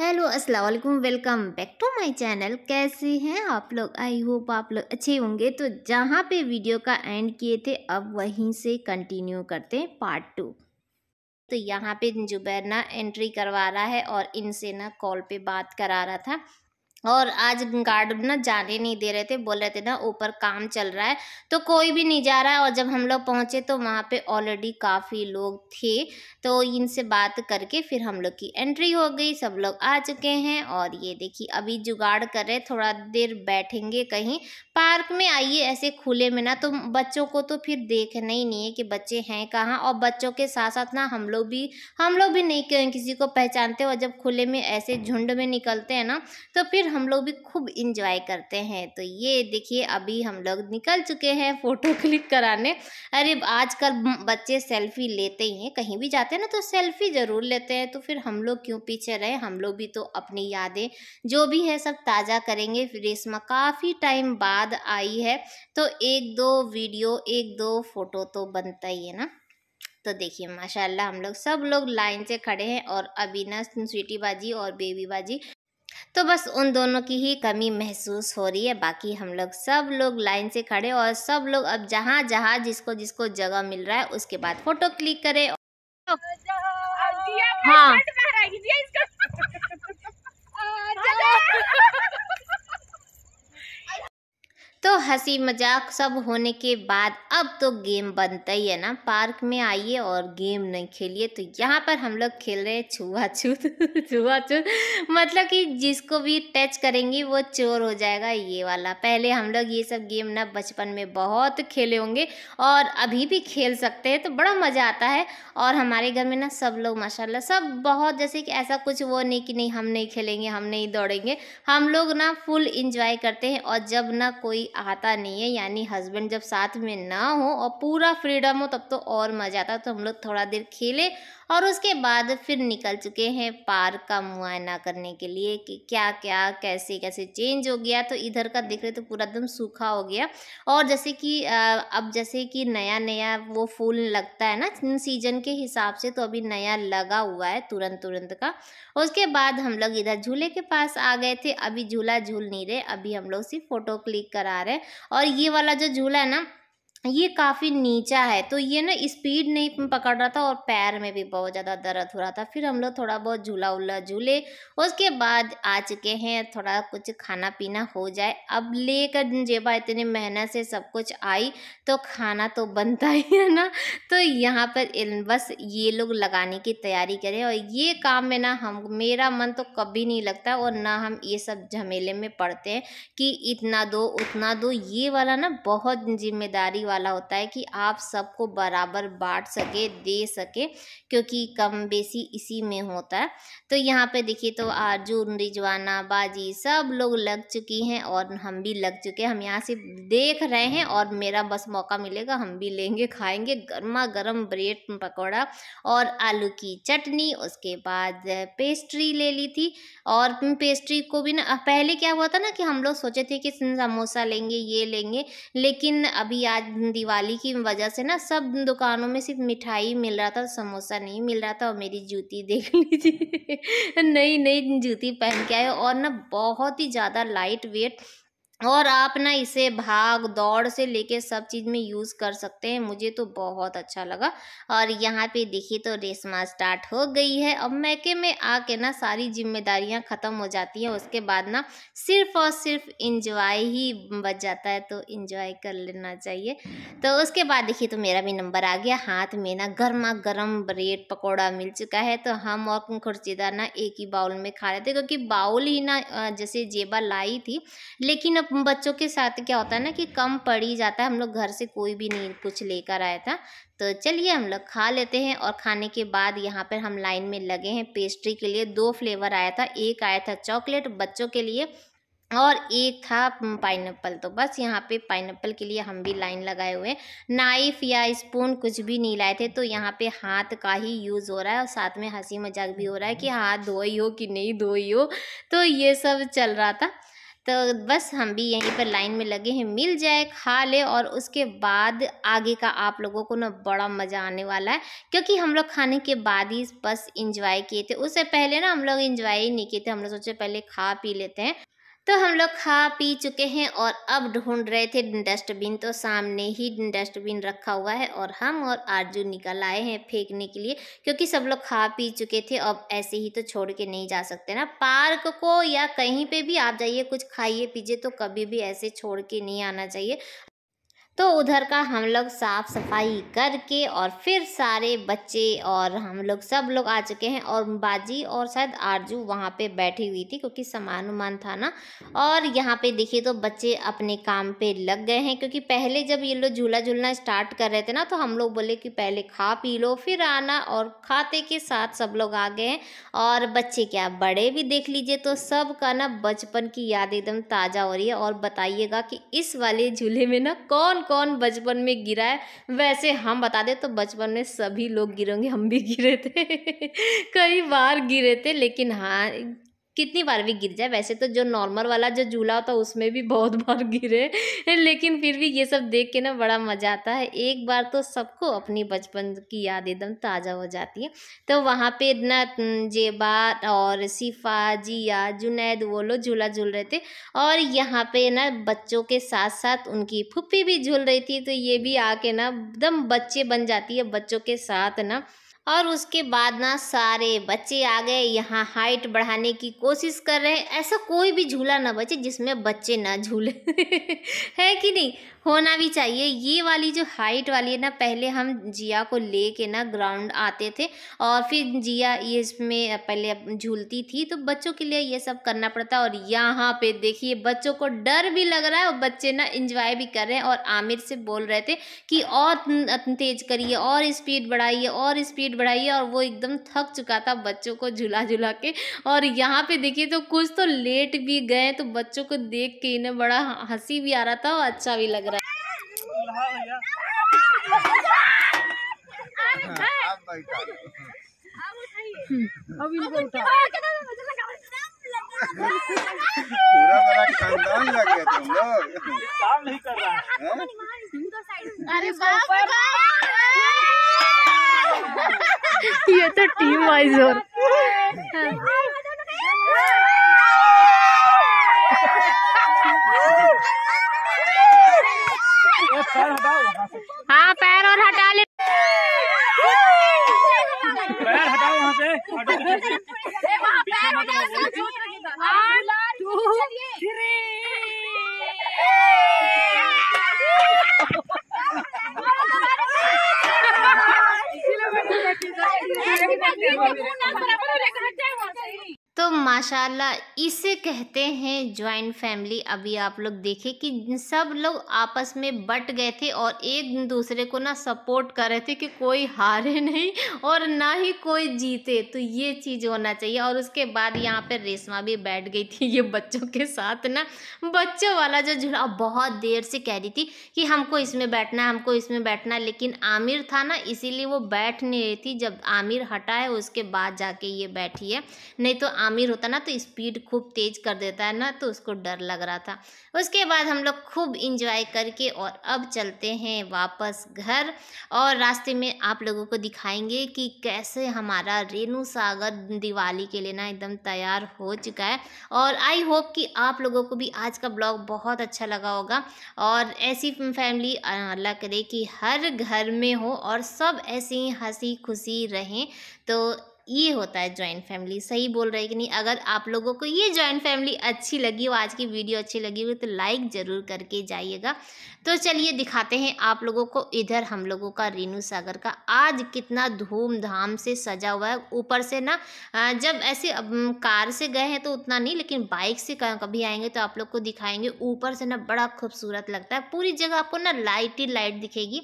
hello अस्सलाम वालेकुम welcome back to my channel कैसे हैं आप लोग आई होप आप लोग अच्छे होंगे तो जहाँ पे वीडियो का एंड किए थे अब वहीं से कंटिन्यू करते हैं पार्ट टू तो यहाँ पे जुबैर ना एंट्री करवा रहा है और इनसे ना कॉल पे बात करा रहा था और आज गार्ड ना जाने नहीं दे रहे थे बोल रहे थे ना ऊपर काम चल रहा है तो कोई भी नहीं जा रहा है और जब हम लोग पहुँचे तो वहाँ पे ऑलरेडी काफ़ी लोग थे तो इनसे बात करके फिर हम लोग की एंट्री हो गई सब लोग आ चुके हैं और ये देखिए अभी जुगाड़ कर रहे थोड़ा देर बैठेंगे कहीं पार्क में आइए ऐसे खुले में ना तो बच्चों को तो फिर देखना ही नहीं है कि बच्चे हैं कहाँ और बच्चों के साथ साथ ना हम लोग भी हम लोग भी नहीं किसी को पहचानते और जब खुले में ऐसे झुंड में निकलते हैं ना तो फिर हम लोग भी खूब इंजॉय करते हैं तो ये देखिए अभी हम लोग निकल चुके हैं फ़ोटो क्लिक कराने अरे आजकल बच्चे सेल्फी लेते ही हैं कहीं भी जाते हैं ना तो सेल्फी ज़रूर लेते हैं तो फिर हम लोग क्यों पीछे रहें हम लोग भी तो अपनी यादें जो भी है सब ताज़ा करेंगे फिर इसमें काफ़ी टाइम बाद याद आई है तो एक दो वीडियो एक दो फ़ोटो तो बनता ही है ना तो देखिए माशाल्लाह हम लोग सब लोग लाइन से खड़े हैं और अभी ना स्वीटी बाजी और बेबी बाजी तो बस उन दोनों की ही कमी महसूस हो रही है बाकी हम लोग सब लोग लाइन से खड़े और सब लोग अब जहाँ जहाँ जिसको जिसको जगह मिल रहा है उसके बाद फोटो क्लिक करें और... हाँ तो हंसी मजाक सब होने के बाद अब तो गेम बनता ही है ना पार्क में आइए और गेम नहीं खेलिए तो यहाँ पर हम लोग खेल रहे हैं छुआ छूत छुआ छूत मतलब कि जिसको भी टच करेंगी वो चोर हो जाएगा ये वाला पहले हम लोग ये सब गेम ना बचपन में बहुत खेले होंगे और अभी भी खेल सकते हैं तो बड़ा मज़ा आता है और हमारे घर में ना सब लोग माशाल्लाह सब बहुत जैसे कि ऐसा कुछ वो नहीं कि नहीं हम नहीं खेलेंगे हम नहीं दौड़ेंगे हम लोग ना फुल इंजॉय करते हैं और जब ना कोई आता नहीं है यानी हस्बैंड जब साथ में ना हो और पूरा फ्रीडम हो तब तो और मज़ा आता तो हम लोग थोड़ा देर खेले और उसके बाद फिर निकल चुके हैं पार्क का मुआयना करने के लिए कि क्या क्या कैसे कैसे चेंज हो गया तो इधर का देख रहे तो पूरा एकदम सूखा हो गया और जैसे कि अब जैसे कि नया नया वो फूल लगता है ना सीजन के हिसाब से तो अभी नया लगा हुआ है तुरंत तुरंत का उसके बाद हम लोग इधर झूले के पास आ गए थे अभी झूला झूल नहीं रहे अभी हम लोग सिर्फ फ़ोटो क्लिक करा रहे हैं और ये वाला जो झूला है ना ये काफ़ी नीचा है तो ये ना स्पीड नहीं पकड़ रहा था और पैर में भी बहुत ज़्यादा दर्द हो रहा था फिर हम लोग थोड़ा बहुत झूला उला झूले उसके बाद आ चुके हैं थोड़ा कुछ खाना पीना हो जाए अब लेकर जेबा इतनी मेहनत से सब कुछ आई तो खाना तो बनता ही है ना तो यहाँ पर बस ये लोग लगाने की तैयारी करें और ये काम में ना हम मेरा मन तो कभी नहीं लगता और ना हम ये सब झमेले में पड़ते हैं कि इतना दो उतना दो ये वाला ना बहुत जिम्मेदारी वाला वाला होता है कि आप सबको बराबर बांट सके दे सके क्योंकि कम बेसी इसी में होता है तो यहाँ पे देखिए तो आरजू रिजवाना बाजी सब लोग लग चुकी हैं और हम भी लग चुके हैं हम यहाँ से देख रहे हैं और मेरा बस मौका मिलेगा हम भी लेंगे खाएंगे गर्मा गर्म ब्रेड पकौड़ा और आलू की चटनी उसके बाद पेस्ट्री ले ली थी और पेस्ट्री को भी ना पहले क्या हुआ था ना कि हम लोग सोचे थे कि समोसा लेंगे ये लेंगे लेकिन अभी आज दिवाली की वजह से ना सब दुकानों में सिर्फ मिठाई मिल रहा था समोसा नहीं मिल रहा था और मेरी जूती देख लीजिए नई नई जूती पहन के आए और ना बहुत ही ज़्यादा लाइट वेट और आप ना इसे भाग दौड़ से लेके सब चीज़ में यूज़ कर सकते हैं मुझे तो बहुत अच्छा लगा और यहाँ पे देखिए तो रेशमा स्टार्ट हो गई है अब मैके में आके ना सारी जिम्मेदारियाँ ख़त्म हो जाती हैं उसके बाद ना सिर्फ और सिर्फ इंजॉय ही बच जाता है तो इंजॉय कर लेना चाहिए तो उसके बाद देखिए तो मेरा भी नंबर आ गया हाथ में ना गर्मा गर्म ब्रेड पकौड़ा मिल चुका है तो हम और खुर्चीदा ना एक ही बाउल में खा रहे थे क्योंकि बाउल ही ना जैसे जेबा लाई थी लेकिन अब बच्चों के साथ क्या होता है ना कि कम पड़ ही जाता है हम लोग घर से कोई भी नहीं कुछ लेकर आया था तो चलिए हम लोग खा लेते हैं और खाने के बाद यहाँ पर हम लाइन में लगे हैं पेस्ट्री के लिए दो फ्लेवर आया था एक आया था चॉकलेट बच्चों के लिए और एक था एप्पल तो बस यहाँ पे एप्पल के लिए हम भी लाइन लगाए हुए नाइफ़ या स्पून कुछ भी नहीं लाए थे तो यहाँ पे हाथ का ही यूज़ हो रहा है और साथ में हंसी मजाक भी हो रहा है कि हाथ धोई हो कि नहीं धोई हो तो ये सब चल रहा था तो बस हम भी यहीं पर लाइन में लगे हैं मिल जाए खा ले और उसके बाद आगे का आप लोगों को ना बड़ा मज़ा आने वाला है क्योंकि हम लोग खाने के बाद ही बस इंजॉय किए थे उससे पहले ना हम लोग इंजॉय ही नहीं किए थे हम लोग सोचे पहले खा पी लेते हैं तो हम लोग खा पी चुके हैं और अब ढूंढ रहे थे डस्टबिन तो सामने ही डस्टबिन रखा हुआ है और हम और आरजू निकल आए हैं फेंकने के लिए क्योंकि सब लोग खा पी चुके थे अब ऐसे ही तो छोड़ के नहीं जा सकते ना पार्क को या कहीं पे भी आप जाइए कुछ खाइए पीजिए तो कभी भी ऐसे छोड़ के नहीं आना चाहिए तो उधर का हम लोग साफ़ सफाई करके और फिर सारे बच्चे और हम लोग सब लोग आ चुके हैं और बाजी और शायद आरजू वहाँ पे बैठी हुई थी क्योंकि सामान उमान था ना और यहाँ पे देखिए तो बच्चे अपने काम पे लग गए हैं क्योंकि पहले जब ये लोग झूला झूलना स्टार्ट कर रहे थे ना तो हम लोग बोले कि पहले खा पी लो फिर आना और खाते के साथ सब लोग आ गए हैं और बच्चे क्या बड़े भी देख लीजिए तो सब का ना बचपन की याद एकदम ताज़ा हो रही है और बताइएगा कि इस वाले झूले में ना कौन कौन बचपन में गिरा है वैसे हम बता दें तो बचपन में सभी लोग गिरेंगे हम भी गिरे थे कई बार गिरे थे लेकिन हाँ कितनी बार भी गिर जाए वैसे तो जो नॉर्मल वाला जो झूला होता है उसमें भी बहुत बार गिरे लेकिन फिर भी ये सब देख के ना बड़ा मज़ा आता है एक बार तो सबको अपनी बचपन की याद एकदम ताज़ा हो जाती है तो वहाँ पे ना जेबा और शिफा जिया जुनेद वो लोग झूला झूल रहे थे और यहाँ पे ना बच्चों के साथ साथ उनकी फुप्पी भी झूल रही थी तो ये भी आके ना एकदम बच्चे बन जाती है बच्चों के साथ ना और उसके बाद ना सारे बच्चे आ गए यहाँ हाइट बढ़ाने की कोशिश कर रहे हैं ऐसा कोई भी झूला ना बचे जिसमें बच्चे ना झूले है कि नहीं होना भी चाहिए ये वाली जो हाइट वाली है ना पहले हम जिया को ले के ना ग्राउंड आते थे और फिर जिया ये इसमें पहले झूलती थी तो बच्चों के लिए ये सब करना पड़ता और यहाँ पे देखिए बच्चों को डर भी लग रहा है और बच्चे ना इंजॉय भी कर रहे हैं और आमिर से बोल रहे थे कि और अं, अं, तेज़ करिए और स्पीड बढ़ाइए और स्पीड स्पीड बढ़ाई और वो एकदम थक चुका था बच्चों को झुला झुला के और यहाँ पे देखिए तो कुछ तो लेट भी गए तो बच्चों को देख के इन्हें बड़ा हंसी भी आ रहा था और अच्छा भी लग रहा है अरे बाप ये तो टीम वाइज और पैर हटाओ una माशाल्लाह इसे कहते हैं ज्वाइंट फैमिली अभी आप लोग देखे कि सब लोग आपस में बट गए थे और एक दूसरे को ना सपोर्ट कर रहे थे कि कोई हारे नहीं और ना ही कोई जीते तो ये चीज़ होना चाहिए और उसके बाद यहाँ पर रेशमा भी बैठ गई थी ये बच्चों के साथ ना बच्चों वाला जो झूला बहुत देर से कह रही थी कि हमको इसमें बैठना है हमको इसमें बैठना है लेकिन आमिर था ना इसीलिए वो बैठ नहीं रही थी जब आमिर हटा है उसके बाद जाके ये बैठी है नहीं तो आमिर होता ना तो स्पीड खूब तेज़ कर देता है ना तो उसको डर लग रहा था उसके बाद हम लोग खूब इंजॉय करके और अब चलते हैं वापस घर और रास्ते में आप लोगों को दिखाएंगे कि कैसे हमारा रेणु सागर दिवाली के लिए ना एकदम तैयार हो चुका है और आई होप कि आप लोगों को भी आज का ब्लॉग बहुत अच्छा लगा होगा और ऐसी फैमिली अल्लाह करे कि हर घर में हो और सब ऐसे ही हंसी खुशी रहें तो ये होता है जॉइंट फैमिली सही बोल रहे कि नहीं अगर आप लोगों को ये जॉइंट फैमिली अच्छी लगी हो आज की वीडियो अच्छी लगी हो तो लाइक ज़रूर करके जाइएगा तो चलिए दिखाते हैं आप लोगों को इधर हम लोगों का रेनू सागर का आज कितना धूमधाम से सजा हुआ है ऊपर से ना जब ऐसे कार से गए हैं तो उतना नहीं लेकिन बाइक से कभी आएंगे तो आप लोग को दिखाएंगे ऊपर से ना बड़ा खूबसूरत लगता है पूरी जगह आपको ना लाइट ही लाइट दिखेगी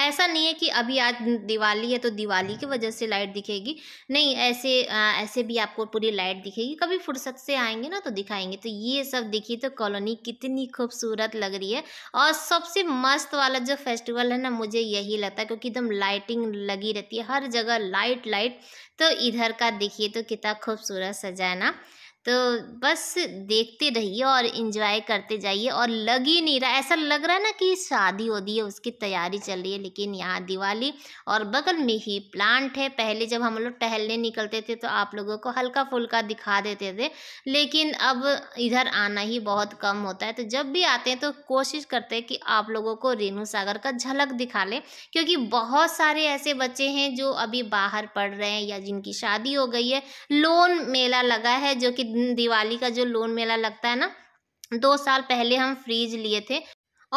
ऐसा नहीं है कि अभी आज दिवाली है तो दिवाली की वजह से लाइट दिखेगी नहीं ऐसे आ, ऐसे भी आपको पूरी लाइट दिखेगी कभी फुर्सत से आएंगे ना तो दिखाएंगे तो ये सब देखिए तो कॉलोनी कितनी खूबसूरत लग रही है और सबसे मस्त वाला जो फेस्टिवल है ना मुझे यही लगता है क्योंकि एकदम लाइटिंग लगी रहती है हर जगह लाइट लाइट तो इधर का देखिए तो कितना खूबसूरत सजा है ना तो बस देखते रहिए और इन्जॉय करते जाइए और लग ही नहीं रहा ऐसा लग रहा है ना कि शादी हो दी है उसकी तैयारी चल रही है लेकिन यहाँ दिवाली और बगल में ही प्लांट है पहले जब हम लोग टहलने निकलते थे तो आप लोगों को हल्का फुल्का दिखा देते थे लेकिन अब इधर आना ही बहुत कम होता है तो जब भी आते हैं तो कोशिश करते हैं कि आप लोगों को रेणु सागर का झलक दिखा लें क्योंकि बहुत सारे ऐसे बच्चे हैं जो अभी बाहर पढ़ रहे हैं या जिनकी शादी हो गई है लोन मेला लगा है जो कि दिवाली का जो लोन मेला लगता है ना दो साल पहले हम फ्रीज लिए थे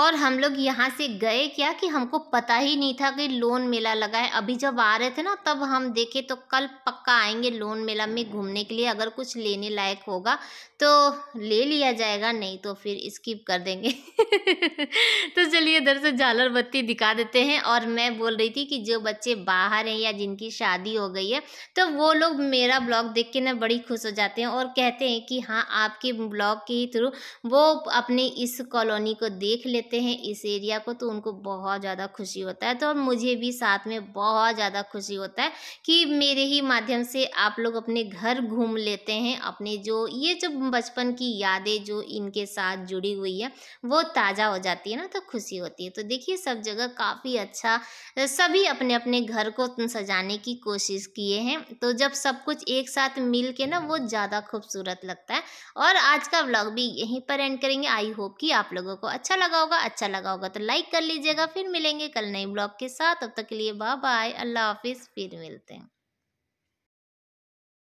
और हम लोग यहाँ से गए क्या कि हमको पता ही नहीं था कि लोन मेला लगा है अभी जब आ रहे थे ना तब हम देखे तो कल पक्का आएंगे लोन मेला में घूमने के लिए अगर कुछ लेने लायक होगा तो ले लिया जाएगा नहीं तो फिर स्किप कर देंगे तो चलिए इधर से झालर बत्ती दिखा देते हैं और मैं बोल रही थी कि जो बच्चे बाहर हैं या जिनकी शादी हो गई है तो वो लोग मेरा ब्लॉग देख के ना बड़ी खुश हो जाते हैं और कहते हैं कि हाँ आपके ब्लॉग के ही थ्रू वो अपने इस कॉलोनी को देख लेते लेते हैं इस एरिया को तो उनको बहुत ज़्यादा खुशी होता है तो मुझे भी साथ में बहुत ज़्यादा खुशी होता है कि मेरे ही माध्यम से आप लोग अपने घर घूम लेते हैं अपने जो ये जो बचपन की यादें जो इनके साथ जुड़ी हुई है वो ताज़ा हो जाती है ना तो खुशी होती है तो देखिए सब जगह काफ़ी अच्छा सभी अपने अपने घर को सजाने की कोशिश किए हैं तो जब सब कुछ एक साथ मिल के ना वो ज़्यादा खूबसूरत लगता है और आज का व्लॉग भी यहीं पर एंड करेंगे आई होप कि आप लोगों को अच्छा लगा होगा होगा अच्छा लगा होगा तो लाइक कर लीजिएगा फिर मिलेंगे कल नए ब्लॉग के साथ अब तक के लिए बाय बाय अल्लाह हाफिज़ फिर मिलते हैं